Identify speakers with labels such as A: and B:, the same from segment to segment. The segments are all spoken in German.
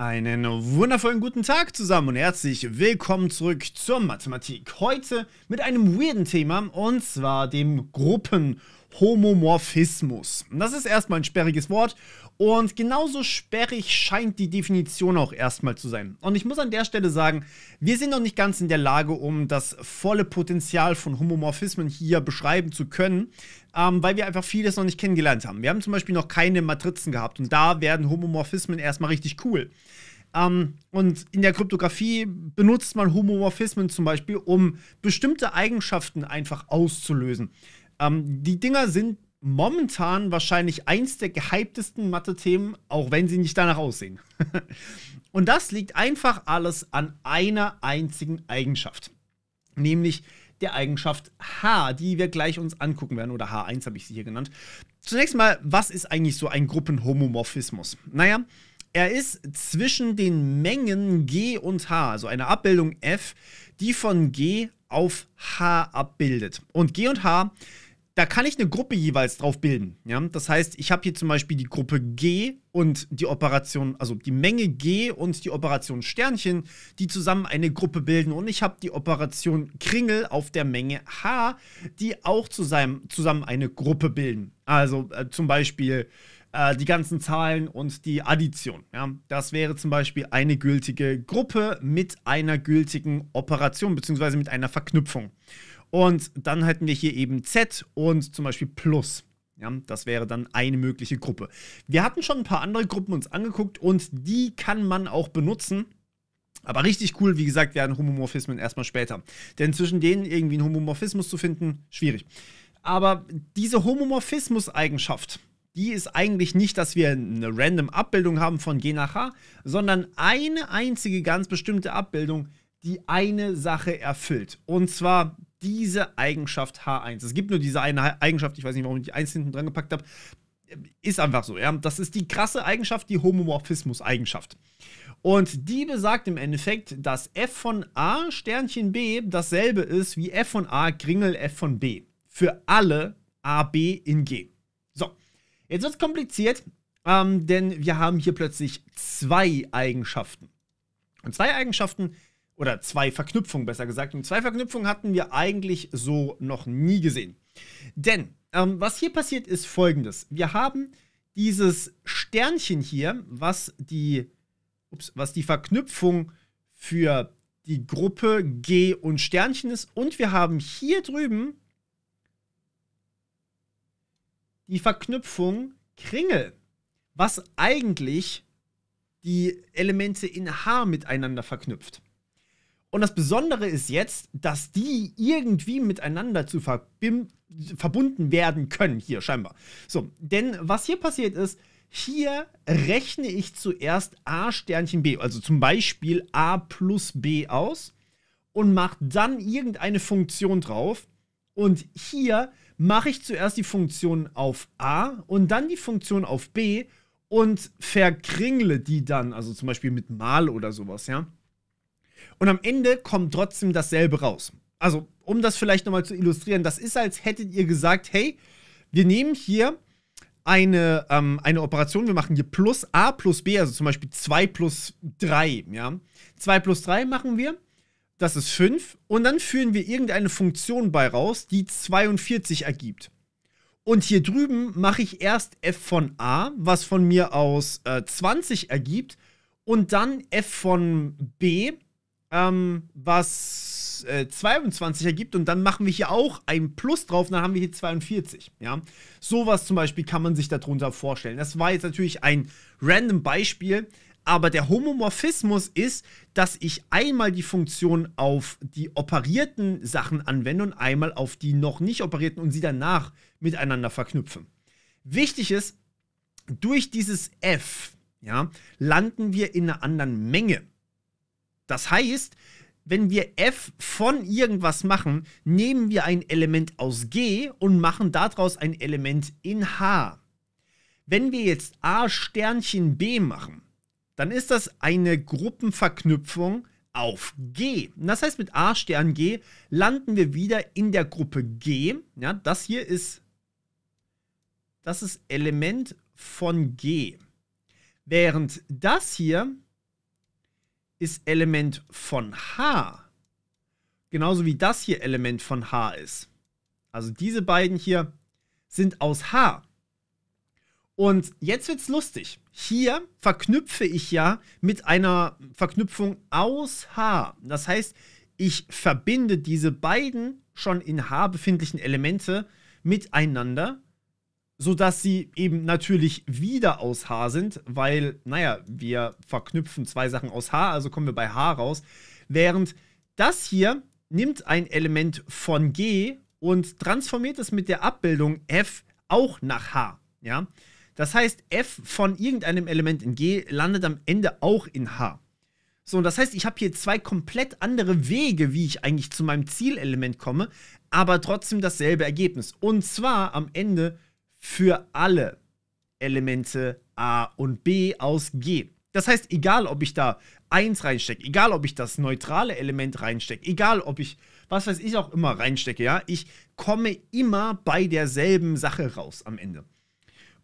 A: Einen wundervollen guten Tag zusammen und herzlich willkommen zurück zur Mathematik. Heute mit einem weirden Thema und zwar dem Gruppen- Homomorphismus. das ist erstmal ein sperriges Wort und genauso sperrig scheint die Definition auch erstmal zu sein. Und ich muss an der Stelle sagen, wir sind noch nicht ganz in der Lage, um das volle Potenzial von Homomorphismen hier beschreiben zu können, ähm, weil wir einfach vieles noch nicht kennengelernt haben. Wir haben zum Beispiel noch keine Matrizen gehabt und da werden Homomorphismen erstmal richtig cool. Um, ähm, und in der Kryptographie benutzt man Homomorphismen zum Beispiel, um bestimmte Eigenschaften einfach auszulösen. Ähm, die Dinger sind momentan wahrscheinlich eins der gehyptesten Mathe-Themen, auch wenn sie nicht danach aussehen. Und das liegt einfach alles an einer einzigen Eigenschaft, nämlich der Eigenschaft H, die wir gleich uns angucken werden, oder H1 habe ich sie hier genannt. Zunächst mal, was ist eigentlich so ein Gruppenhomomorphismus? Naja, er ist zwischen den Mengen G und H, also eine Abbildung F, die von G auf H abbildet. Und G und H da kann ich eine Gruppe jeweils drauf bilden. Ja? Das heißt, ich habe hier zum Beispiel die Gruppe G und die Operation, also die Menge G und die Operation Sternchen, die zusammen eine Gruppe bilden. Und ich habe die Operation Kringel auf der Menge H, die auch zusammen, zusammen eine Gruppe bilden. Also äh, zum Beispiel äh, die ganzen Zahlen und die Addition. Ja? Das wäre zum Beispiel eine gültige Gruppe mit einer gültigen Operation, beziehungsweise mit einer Verknüpfung. Und dann hätten wir hier eben Z und zum Beispiel Plus. Ja, das wäre dann eine mögliche Gruppe. Wir hatten schon ein paar andere Gruppen uns angeguckt und die kann man auch benutzen. Aber richtig cool, wie gesagt, werden Homomorphismen erstmal später. Denn zwischen denen irgendwie einen Homomorphismus zu finden, schwierig. Aber diese Homomorphismus-Eigenschaft, die ist eigentlich nicht, dass wir eine random Abbildung haben von G nach H, sondern eine einzige ganz bestimmte Abbildung, die eine Sache erfüllt. Und zwar diese Eigenschaft H1. Es gibt nur diese eine Eigenschaft, ich weiß nicht, warum ich die 1 hinten dran gepackt habe. Ist einfach so, ja. Das ist die krasse Eigenschaft, die Homomorphismus-Eigenschaft. Und die besagt im Endeffekt, dass f von a Sternchen b dasselbe ist wie f von a Kringel f von b. Für alle a b in g. So, jetzt wird es kompliziert, ähm, denn wir haben hier plötzlich zwei Eigenschaften. Und zwei Eigenschaften oder zwei Verknüpfungen besser gesagt. Und zwei Verknüpfungen hatten wir eigentlich so noch nie gesehen. Denn ähm, was hier passiert ist folgendes. Wir haben dieses Sternchen hier, was die, ups, was die Verknüpfung für die Gruppe G und Sternchen ist. Und wir haben hier drüben die Verknüpfung Kringel, was eigentlich die Elemente in H miteinander verknüpft. Und das Besondere ist jetzt, dass die irgendwie miteinander zu verbunden werden können, hier scheinbar. So, denn was hier passiert ist, hier rechne ich zuerst A Sternchen B, also zum Beispiel A plus B aus und mache dann irgendeine Funktion drauf. Und hier mache ich zuerst die Funktion auf A und dann die Funktion auf B und verkringle die dann, also zum Beispiel mit Mal oder sowas, ja. Und am Ende kommt trotzdem dasselbe raus. Also, um das vielleicht nochmal zu illustrieren, das ist, als hättet ihr gesagt, hey, wir nehmen hier eine, ähm, eine Operation, wir machen hier plus A plus B, also zum Beispiel 2 plus 3, ja. 2 plus 3 machen wir, das ist 5, und dann führen wir irgendeine Funktion bei raus, die 42 ergibt. Und hier drüben mache ich erst f von a, was von mir aus äh, 20 ergibt, und dann f von b, ähm, was äh, 22 ergibt und dann machen wir hier auch ein Plus drauf dann haben wir hier 42. Ja? Sowas zum Beispiel kann man sich darunter vorstellen. Das war jetzt natürlich ein random Beispiel, aber der Homomorphismus ist, dass ich einmal die Funktion auf die operierten Sachen anwende und einmal auf die noch nicht operierten und sie danach miteinander verknüpfe. Wichtig ist, durch dieses f ja, landen wir in einer anderen Menge. Das heißt, wenn wir f von irgendwas machen, nehmen wir ein Element aus g und machen daraus ein Element in h. Wenn wir jetzt a Sternchen b machen, dann ist das eine Gruppenverknüpfung auf G. Und das heißt, mit A Stern G landen wir wieder in der Gruppe G. Ja, das hier ist das ist Element von G. Während das hier ist Element von H. Genauso wie das hier Element von H ist. Also diese beiden hier sind aus H. Und jetzt wird's lustig. Hier verknüpfe ich ja mit einer Verknüpfung aus H. Das heißt, ich verbinde diese beiden schon in H befindlichen Elemente miteinander sodass sie eben natürlich wieder aus H sind, weil, naja, wir verknüpfen zwei Sachen aus H, also kommen wir bei H raus. Während das hier nimmt ein Element von G und transformiert es mit der Abbildung F auch nach H. Ja? Das heißt, F von irgendeinem Element in G landet am Ende auch in H. So, und das heißt, ich habe hier zwei komplett andere Wege, wie ich eigentlich zu meinem Zielelement komme, aber trotzdem dasselbe Ergebnis. Und zwar am Ende für alle Elemente A und B aus G. Das heißt, egal ob ich da 1 reinstecke, egal ob ich das neutrale Element reinstecke, egal ob ich was weiß ich auch immer reinstecke, ja, ich komme immer bei derselben Sache raus am Ende.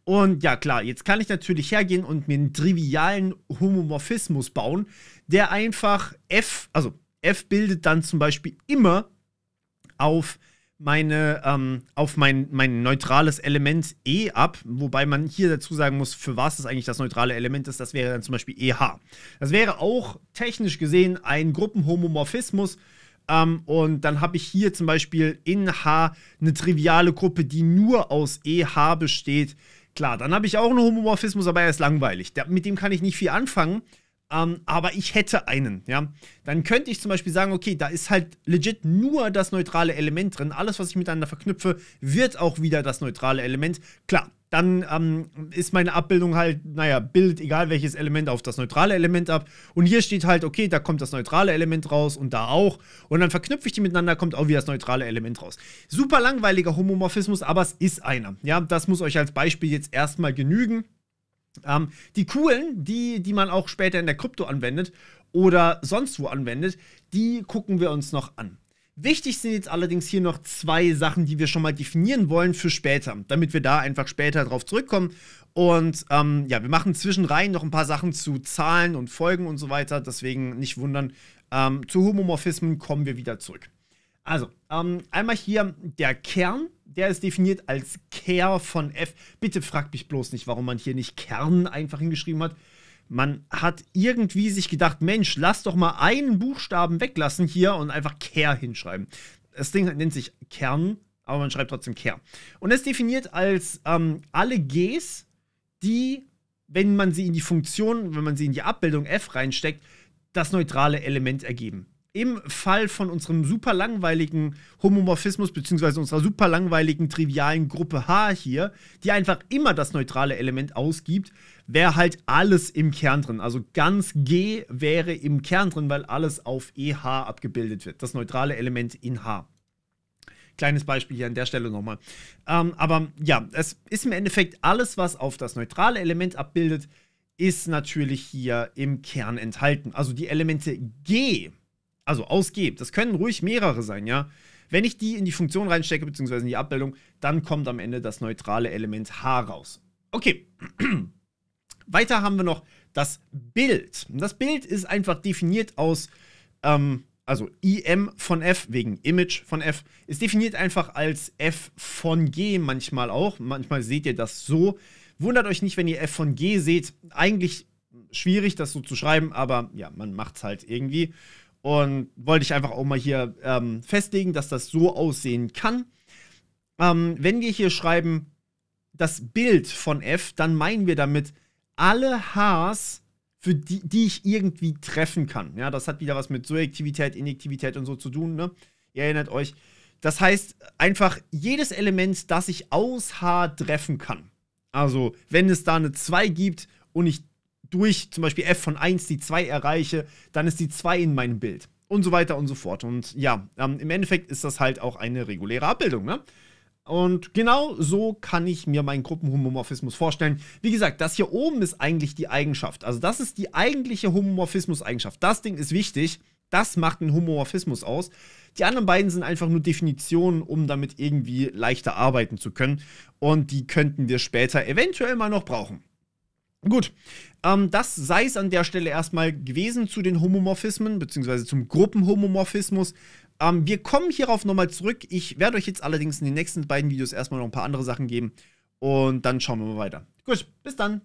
A: Und ja, klar, jetzt kann ich natürlich hergehen und mir einen trivialen Homomorphismus bauen, der einfach f, also f bildet dann zum Beispiel immer auf meine, ähm, auf mein, mein neutrales Element E ab, wobei man hier dazu sagen muss, für was das eigentlich das neutrale Element ist, das wäre dann zum Beispiel EH. Das wäre auch technisch gesehen ein Gruppenhomomorphismus. Ähm, und dann habe ich hier zum Beispiel in H eine triviale Gruppe, die nur aus EH besteht. Klar, dann habe ich auch einen Homomorphismus, aber er ist langweilig. Der, mit dem kann ich nicht viel anfangen. Ähm, aber ich hätte einen, ja. Dann könnte ich zum Beispiel sagen, okay, da ist halt legit nur das neutrale Element drin. Alles, was ich miteinander verknüpfe, wird auch wieder das neutrale Element. Klar, dann ähm, ist meine Abbildung halt, naja, Bild, egal welches Element, auf das neutrale Element ab. Und hier steht halt, okay, da kommt das neutrale Element raus und da auch. Und dann verknüpfe ich die miteinander, kommt auch wieder das neutrale Element raus. Super langweiliger Homomorphismus, aber es ist einer. Ja, das muss euch als Beispiel jetzt erstmal genügen. Ähm, die coolen, die, die man auch später in der Krypto anwendet oder sonst wo anwendet, die gucken wir uns noch an. Wichtig sind jetzt allerdings hier noch zwei Sachen, die wir schon mal definieren wollen für später, damit wir da einfach später drauf zurückkommen. Und ähm, ja, wir machen zwischenreihen noch ein paar Sachen zu Zahlen und Folgen und so weiter. Deswegen nicht wundern. Ähm, zu Homomorphismen kommen wir wieder zurück. Also, ähm, einmal hier der Kern der ist definiert als Care von F. Bitte fragt mich bloß nicht, warum man hier nicht Kern einfach hingeschrieben hat. Man hat irgendwie sich gedacht, Mensch, lass doch mal einen Buchstaben weglassen hier und einfach Care hinschreiben. Das Ding nennt sich Kern, aber man schreibt trotzdem Care. Und es definiert als ähm, alle Gs, die, wenn man sie in die Funktion, wenn man sie in die Abbildung f reinsteckt, das neutrale Element ergeben im Fall von unserem super langweiligen Homomorphismus, bzw. unserer super langweiligen, trivialen Gruppe H hier, die einfach immer das neutrale Element ausgibt, wäre halt alles im Kern drin. Also ganz G wäre im Kern drin, weil alles auf EH abgebildet wird. Das neutrale Element in H. Kleines Beispiel hier an der Stelle nochmal. Ähm, aber ja, es ist im Endeffekt alles, was auf das neutrale Element abbildet, ist natürlich hier im Kern enthalten. Also die Elemente G also ausgebt, das können ruhig mehrere sein, ja. Wenn ich die in die Funktion reinstecke, beziehungsweise in die Abbildung, dann kommt am Ende das neutrale Element h raus. Okay. Weiter haben wir noch das Bild. Das Bild ist einfach definiert aus, ähm, also IM von F wegen Image von F, ist definiert einfach als F von G manchmal auch. Manchmal seht ihr das so. Wundert euch nicht, wenn ihr F von G seht. Eigentlich schwierig, das so zu schreiben, aber ja, man macht es halt irgendwie. Und wollte ich einfach auch mal hier ähm, festlegen, dass das so aussehen kann. Ähm, wenn wir hier schreiben, das Bild von F, dann meinen wir damit alle Hs, für die, die ich irgendwie treffen kann. Ja, das hat wieder was mit Surjektivität, Injektivität und so zu tun. Ne? Ihr erinnert euch. Das heißt einfach jedes Element, das ich aus H treffen kann. Also, wenn es da eine 2 gibt und ich durch zum Beispiel f von 1 die 2 erreiche, dann ist die 2 in meinem Bild. Und so weiter und so fort. Und ja, ähm, im Endeffekt ist das halt auch eine reguläre Abbildung, ne? Und genau so kann ich mir meinen Gruppenhomomorphismus vorstellen. Wie gesagt, das hier oben ist eigentlich die Eigenschaft. Also das ist die eigentliche Homomorphismus-Eigenschaft. Das Ding ist wichtig. Das macht einen Homomorphismus aus. Die anderen beiden sind einfach nur Definitionen, um damit irgendwie leichter arbeiten zu können. Und die könnten wir später eventuell mal noch brauchen. Gut, ähm, das sei es an der Stelle erstmal gewesen zu den Homomorphismen, beziehungsweise zum Gruppenhomomorphismus. Ähm, wir kommen hierauf nochmal zurück. Ich werde euch jetzt allerdings in den nächsten beiden Videos erstmal noch ein paar andere Sachen geben und dann schauen wir mal weiter. Gut, bis dann.